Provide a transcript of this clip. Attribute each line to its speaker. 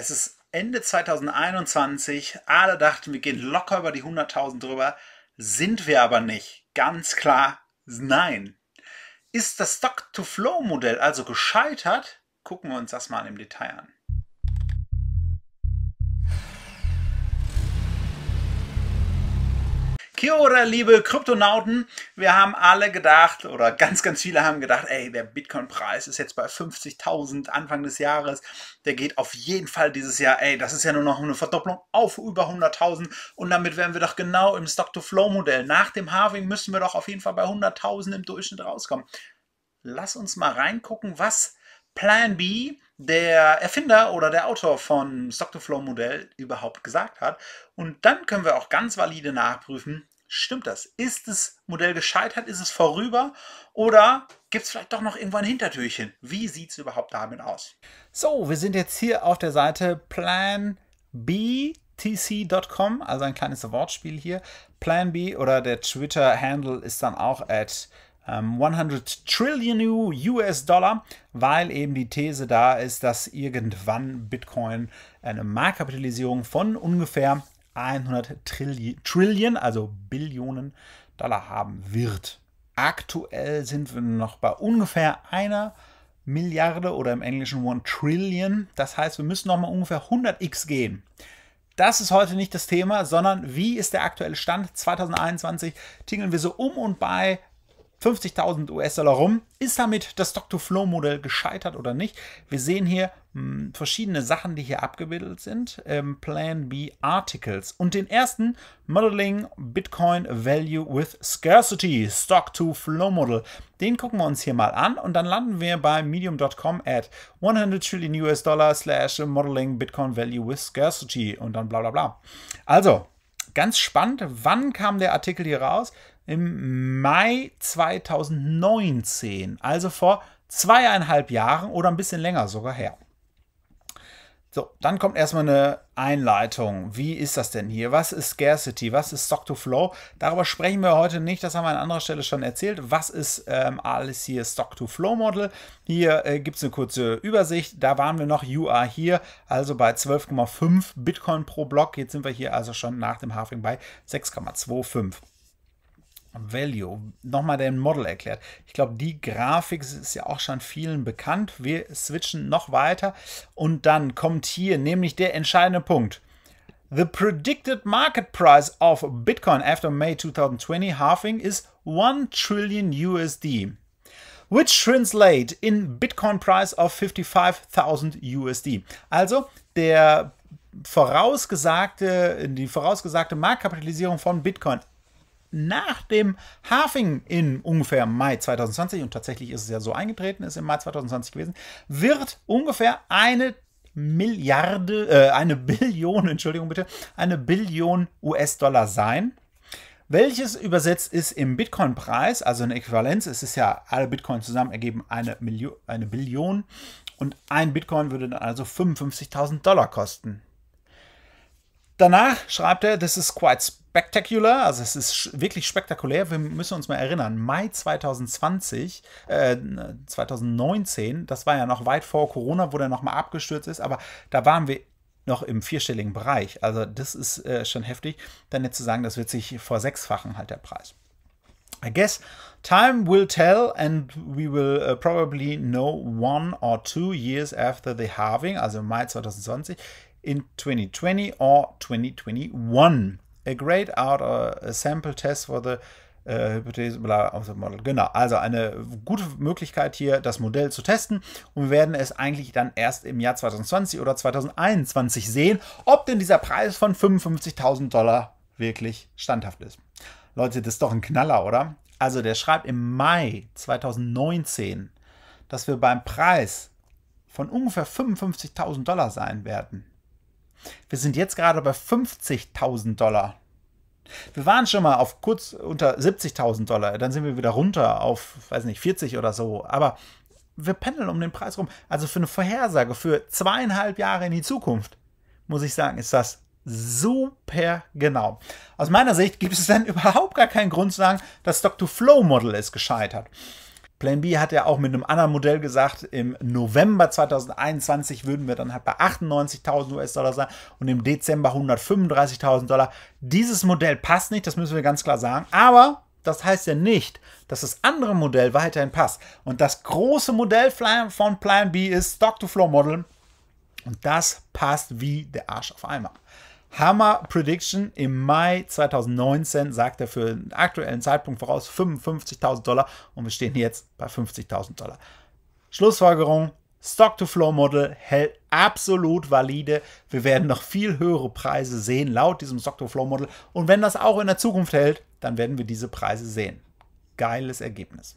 Speaker 1: Es ist Ende 2021. Alle dachten, wir gehen locker über die 100.000 drüber. Sind wir aber nicht. Ganz klar, nein. Ist das Stock-to-Flow-Modell also gescheitert? Gucken wir uns das mal im Detail an. Kia ora, liebe Kryptonauten. Wir haben alle gedacht, oder ganz, ganz viele haben gedacht, ey, der Bitcoin-Preis ist jetzt bei 50.000 Anfang des Jahres. Der geht auf jeden Fall dieses Jahr, ey, das ist ja nur noch eine Verdopplung auf über 100.000. Und damit wären wir doch genau im Stock-to-Flow-Modell. Nach dem Harving müssen wir doch auf jeden Fall bei 100.000 im Durchschnitt rauskommen. Lass uns mal reingucken, was Plan B der Erfinder oder der Autor von Stock-to-Flow-Modell überhaupt gesagt hat. Und dann können wir auch ganz valide nachprüfen, stimmt das? Ist das Modell gescheitert? Ist es vorüber? Oder gibt es vielleicht doch noch irgendwo ein Hintertürchen? Wie sieht es überhaupt damit aus? So, wir sind jetzt hier auf der Seite planbtc.com, also ein kleines Wortspiel hier. Plan B oder der Twitter-Handle ist dann auch at 100 ähm, Trillion US-Dollar, weil eben die These da ist, dass irgendwann Bitcoin eine Marktkapitalisierung von ungefähr 100 Trilli Trillion, also Billionen Dollar haben wird. Aktuell sind wir noch bei ungefähr einer Milliarde oder im Englischen 1 Trillion. Das heißt, wir müssen noch mal ungefähr 100x gehen. Das ist heute nicht das Thema, sondern wie ist der aktuelle Stand? 2021 tingeln wir so um und bei 50.000 US-Dollar rum. Ist damit das Stock-to-Flow-Modell gescheitert oder nicht? Wir sehen hier mh, hm, verschiedene Sachen, die hier abgebildet sind. Ähm, Plan B Articles. Und den ersten, Modeling Bitcoin Value with Scarcity, Stock-to-Flow-Model. Den gucken wir uns hier mal an und dann landen wir bei medium.com at 100 trillion US-Dollar slash Modeling Bitcoin Value with Scarcity und dann bla bla bla. Also, ganz spannend, wann kam der Artikel hier raus? im Mai 2019, also vor zweieinhalb Jahren oder ein bisschen länger sogar her. So, dann kommt erstmal eine Einleitung. Wie ist das denn hier? Was ist Scarcity? Was ist Stock to Flow? Darüber sprechen wir heute nicht, das haben wir an anderer Stelle schon erzählt. Was ist ähm, alles hier Stock to Flow Model? Hier äh, gibt es eine kurze Übersicht. Da waren wir noch UR hier, also bei 12,5 Bitcoin pro Block. Jetzt sind wir hier also schon nach dem Halving bei 6,25. Value. Nochmal den Model erklärt. Ich glaube, die Grafik ist ja auch schon vielen bekannt. Wir switchen noch weiter und dann kommt hier nämlich der entscheidende Punkt. The predicted market price of Bitcoin after May 2020 halving is 1 trillion USD, which translate in Bitcoin price of 55.000 USD. Also der vorausgesagte, die vorausgesagte Marktkapitalisierung von Bitcoin nach dem Hafing in ungefähr Mai 2020, und tatsächlich ist es ja so eingetreten, ist im Mai 2020 gewesen, wird ungefähr eine Milliarde, äh, eine Billion, Entschuldigung bitte, eine Billion US-Dollar sein. Welches übersetzt ist im Bitcoin-Preis, also eine Äquivalenz, es ist ja alle Bitcoin zusammen ergeben eine, Million, eine Billion und ein Bitcoin würde dann also 55.000 Dollar kosten. Danach schreibt er, this is quite Spectacular, also es ist wirklich spektakulär. Wir müssen uns mal erinnern, Mai 2020, äh, 2019, das war ja noch weit vor Corona, wo der nochmal abgestürzt ist, aber da waren wir noch im vierstelligen Bereich. Also das ist äh, schon heftig. Dann jetzt zu sagen, das wird sich vor sechsfachen halt der Preis. I guess time will tell and we will uh, probably know one or two years after the halving, also Mai 2020, in 2020 or 2021 a grade out or a sample test for the äh, Hypothese, bla, of also model. Genau, also eine gute Möglichkeit hier, das Modell zu testen. Und wir werden es eigentlich dann erst im Jahr 2020 oder 2021 sehen, ob denn dieser Preis von 55.000 Dollar wirklich standhaft ist. Leute, das ist doch ein Knaller, oder? Also der schreibt im Mai 2019, dass wir beim Preis von ungefähr 55.000 Dollar sein werden. Wir sind jetzt gerade bei 50.000 Dollar. Wir waren schon mal auf kurz unter 70.000 Dollar, dann sind wir wieder runter auf, weiß nicht, 40 oder so. Aber wir pendeln um den Preis rum. Also für eine Vorhersage für zweieinhalb Jahre in die Zukunft, muss ich sagen, ist das super genau. Aus meiner Sicht gibt es dann überhaupt gar keinen Grund zu sagen, das Stock-to-Flow-Model ist gescheitert. Plan B hat ja auch mit einem anderen Modell gesagt, im November 2021 würden wir dann halt bei 98.000 US-Dollar sein und im Dezember 135.000 Dollar. Dieses Modell passt nicht, das müssen wir ganz klar sagen, aber das heißt ja nicht, dass das andere Modell weiterhin passt. Und das große Modell von Plan B ist Stock-to-Flow-Model und das passt wie der Arsch auf einmal. Hammer Prediction im Mai 2019 sagt er für den aktuellen Zeitpunkt voraus 55.000 Dollar und wir stehen jetzt bei 50.000 Dollar. Schlussfolgerung, Stock-to-Flow-Model hält absolut valide. Wir werden noch viel höhere Preise sehen laut diesem Stock-to-Flow-Model und wenn das auch in der Zukunft hält, dann werden wir diese Preise sehen. Geiles Ergebnis.